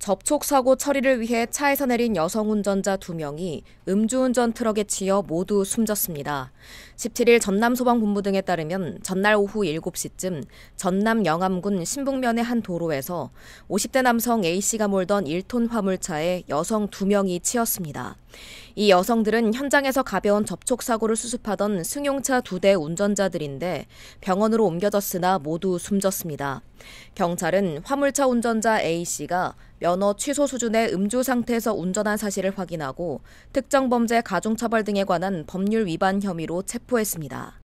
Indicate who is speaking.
Speaker 1: 접촉 사고 처리를 위해 차에서 내린 여성 운전자 두명이 음주운전 트럭에 치여 모두 숨졌습니다. 17일 전남 소방본부 등에 따르면 전날 오후 7시쯤 전남 영암군 신북면의 한 도로에서 50대 남성 A씨가 몰던 1톤 화물차에 여성 두명이 치였습니다. 이 여성들은 현장에서 가벼운 접촉 사고를 수습하던 승용차 두 대 운전자들인데 병원으로 옮겨졌으나 모두 숨졌습니다. 경찰은 화물차 운전자 A씨가 면허 취소 수준의 음주 상태에서 운전한 사실을 확인하고 특정 범죄 가중처벌 등에 관한 법률 위반 혐의로 체포했습니다.